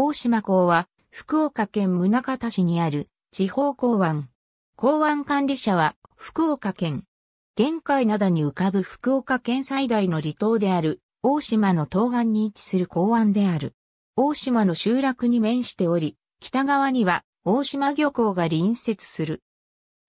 大島港は福岡県宗像市にある地方港湾。港湾管理者は福岡県。玄海灘に浮かぶ福岡県最大の離島である大島の東岸に位置する港湾である。大島の集落に面しており、北側には大島漁港が隣接する。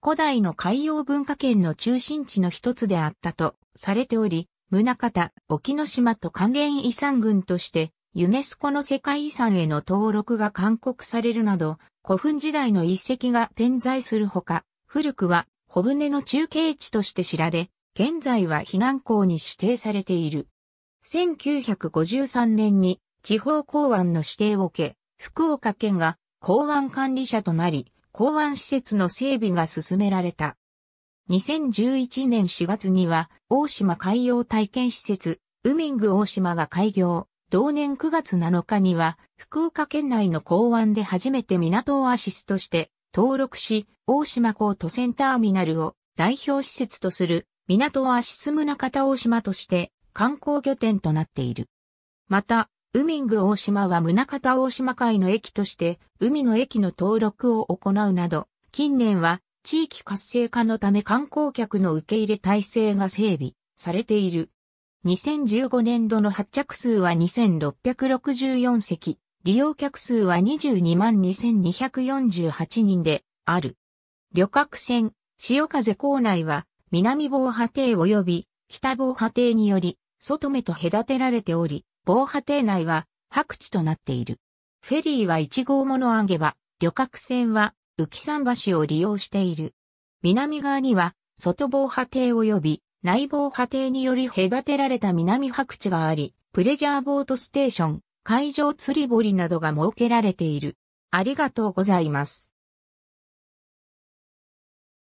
古代の海洋文化圏の中心地の一つであったとされており、宗像、沖ノ島と関連遺産群としてユネスコの世界遺産への登録が勧告されるなど、古墳時代の遺跡が点在するほか、古くは小舟の中継地として知られ、現在は避難港に指定されている。1953年に地方港湾の指定を受け、福岡県が港湾管理者となり、港湾施設の整備が進められた。2011年4月には、大島海洋体験施設、ウミング大島が開業。同年9月7日には、福岡県内の港湾で初めて港をアシスとして登録し、大島港都線ターミナルを代表施設とする港をアシス宗方大島として観光拠点となっている。また、ウミング大島は宗方大島海の駅として海の駅の登録を行うなど、近年は地域活性化のため観光客の受け入れ体制が整備されている。2015年度の発着数は2664席、利用客数は22万2248人である。旅客船、潮風港内は南防波堤及び北防波堤により外目と隔てられており、防波堤内は白地となっている。フェリーは1号ものげば、旅客船は浮桟橋を利用している。南側には外防波堤及び内房波堤により隔てられた南白地があり、プレジャーボートステーション、海上釣り堀などが設けられている。ありがとうございます。